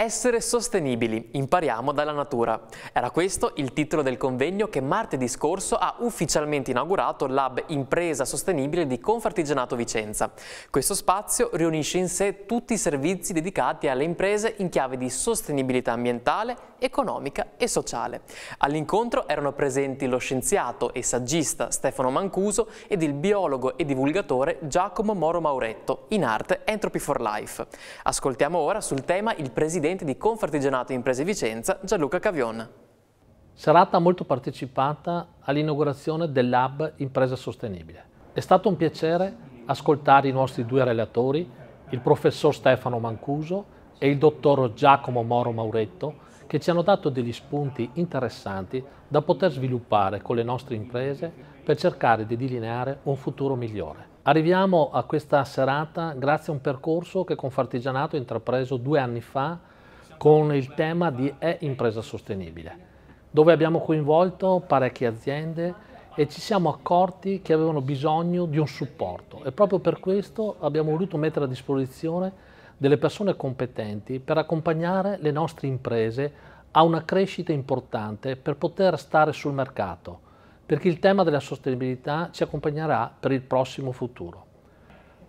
Essere sostenibili, impariamo dalla natura. Era questo il titolo del convegno che martedì scorso ha ufficialmente inaugurato l'Hub Impresa Sostenibile di Confartigianato Vicenza. Questo spazio riunisce in sé tutti i servizi dedicati alle imprese in chiave di sostenibilità ambientale, economica e sociale. All'incontro erano presenti lo scienziato e saggista Stefano Mancuso ed il biologo e divulgatore Giacomo Moro Mauretto, in arte Entropy for Life. Ascoltiamo ora sul tema il presidente presidente di Confartigianato Imprese Vicenza, Gianluca Cavion. Serata molto partecipata all'inaugurazione dell'Hub Impresa Sostenibile. È stato un piacere ascoltare i nostri due relatori, il professor Stefano Mancuso e il dottor Giacomo Moro Mauretto, che ci hanno dato degli spunti interessanti da poter sviluppare con le nostre imprese per cercare di delineare un futuro migliore. Arriviamo a questa serata grazie a un percorso che Confartigianato ha intrapreso due anni fa con il tema di È impresa sostenibile, dove abbiamo coinvolto parecchie aziende e ci siamo accorti che avevano bisogno di un supporto e proprio per questo abbiamo voluto mettere a disposizione delle persone competenti per accompagnare le nostre imprese a una crescita importante per poter stare sul mercato, perché il tema della sostenibilità ci accompagnerà per il prossimo futuro.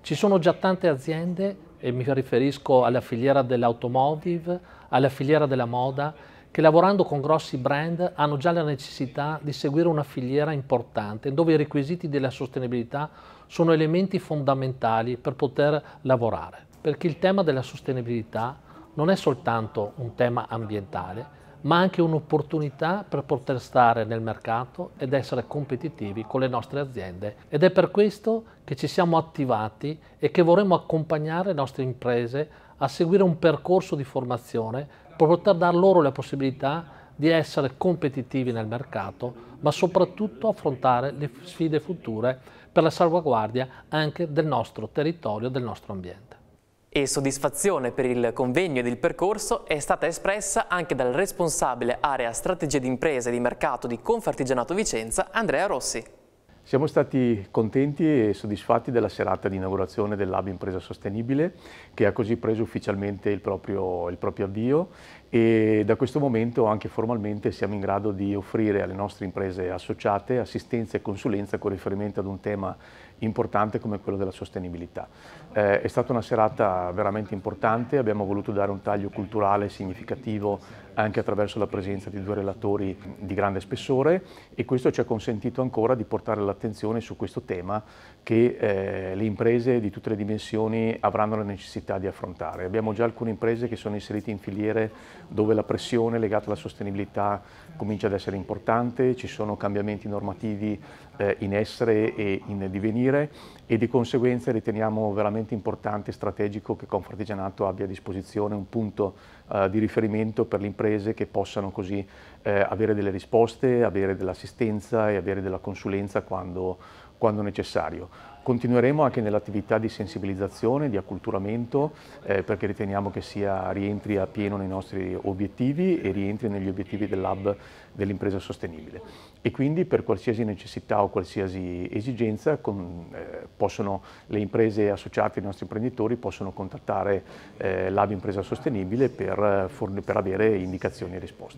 Ci sono già tante aziende e mi riferisco alla filiera dell'automotive, alla filiera della moda, che lavorando con grossi brand hanno già la necessità di seguire una filiera importante dove i requisiti della sostenibilità sono elementi fondamentali per poter lavorare. Perché il tema della sostenibilità non è soltanto un tema ambientale, ma anche un'opportunità per poter stare nel mercato ed essere competitivi con le nostre aziende. Ed è per questo che ci siamo attivati e che vorremmo accompagnare le nostre imprese a seguire un percorso di formazione per poter dar loro la possibilità di essere competitivi nel mercato, ma soprattutto affrontare le sfide future per la salvaguardia anche del nostro territorio, del nostro ambiente e soddisfazione per il convegno ed il percorso è stata espressa anche dal responsabile area strategia di imprese e di mercato di Confartigianato Vicenza, Andrea Rossi. Siamo stati contenti e soddisfatti della serata di inaugurazione dell'Hub Impresa Sostenibile che ha così preso ufficialmente il proprio, il proprio avvio e da questo momento anche formalmente siamo in grado di offrire alle nostre imprese associate assistenza e consulenza con riferimento ad un tema importante come quello della sostenibilità. Eh, è stata una serata veramente importante, abbiamo voluto dare un taglio culturale significativo anche attraverso la presenza di due relatori di grande spessore e questo ci ha consentito ancora di portare l'attenzione su questo tema che eh, le imprese di tutte le dimensioni avranno la necessità di affrontare. Abbiamo già alcune imprese che sono inserite in filiere dove la pressione legata alla sostenibilità comincia ad essere importante, ci sono cambiamenti normativi eh, in essere e in divenire garantire e di conseguenza riteniamo veramente importante e strategico che Confartigianato abbia a disposizione un punto eh, di riferimento per le imprese che possano così eh, avere delle risposte, avere dell'assistenza e avere della consulenza quando, quando necessario. Continueremo anche nell'attività di sensibilizzazione, di acculturamento, eh, perché riteniamo che sia, rientri a pieno nei nostri obiettivi e rientri negli obiettivi dell'hub dell'impresa sostenibile. E quindi per qualsiasi necessità o qualsiasi esigenza con, eh, possono, le imprese associate ai nostri imprenditori possono contattare eh, l'hub impresa sostenibile per, eh, per avere indicazioni e risposte.